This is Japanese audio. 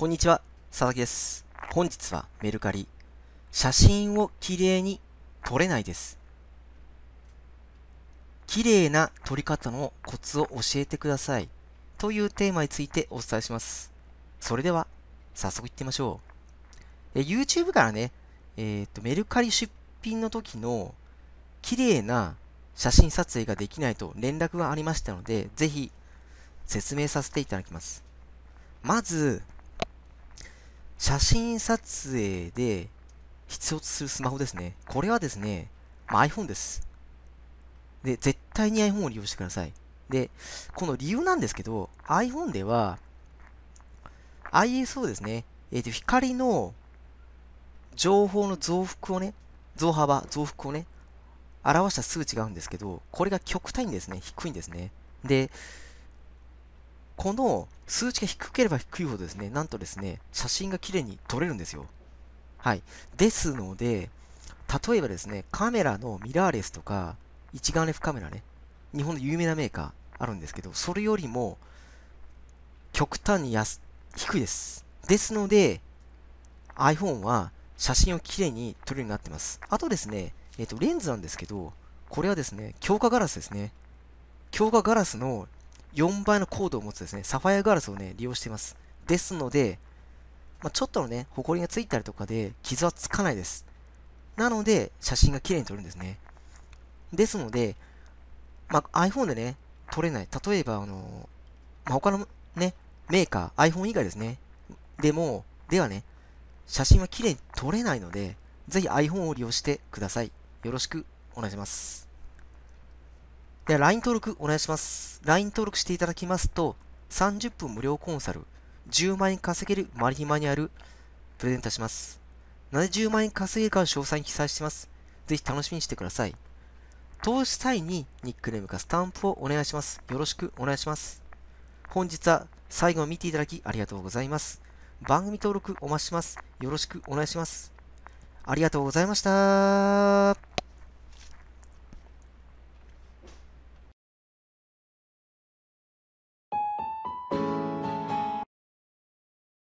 こんにちは、佐々木です。本日はメルカリ。写真をきれいに撮れないです。きれいな撮り方のコツを教えてください。というテーマについてお伝えします。それでは、早速いってみましょう。え、YouTube からね、えっ、ー、と、メルカリ出品の時の、綺麗な写真撮影ができないと連絡がありましたので、ぜひ説明させていただきます。まず、写真撮影で必要とするスマホですね。これはですね、まあ、iPhone です。で、絶対に iPhone を利用してください。で、この理由なんですけど、iPhone では、ISO ですね。えっ、ー、と、光の情報の増幅をね、増幅、増幅をね、表した数値があるんですけど、これが極端にですね、低いんですね。で、この数値が低ければ低いほどですね、なんとですね、写真が綺麗に撮れるんですよ。はい。ですので、例えばですね、カメラのミラーレスとか、一眼レフカメラね、日本の有名なメーカーあるんですけど、それよりも、極端に安、低いです。ですので、iPhone は写真をきれいに撮れるようになってます。あとですね、えっ、ー、と、レンズなんですけど、これはですね、強化ガラスですね。強化ガラスの4倍の高度を持つですね、サファイアガラスをね、利用しています。ですので、まあ、ちょっとのね、ホコリがついたりとかで、傷はつかないです。なので、写真が綺麗に撮るんですね。ですので、まあ、iPhone でね、撮れない。例えば、あの、まあ、他のね、メーカー、iPhone 以外ですね。でも、ではね、写真は綺麗に撮れないので、ぜひ iPhone を利用してください。よろしくお願いします。で、LINE 登録お願いします。LINE 登録していただきますと、30分無料コンサル、10万円稼げるマリヒマニュアル、プレゼントします。なぜ10万円稼げるかを詳細に記載してます。ぜひ楽しみにしてください。投資際にニックネームかスタンプをお願いします。よろしくお願いします。本日は最後まで見ていただきありがとうございます。番組登録お待ちします。よろしくお願いします。ありがとうございました。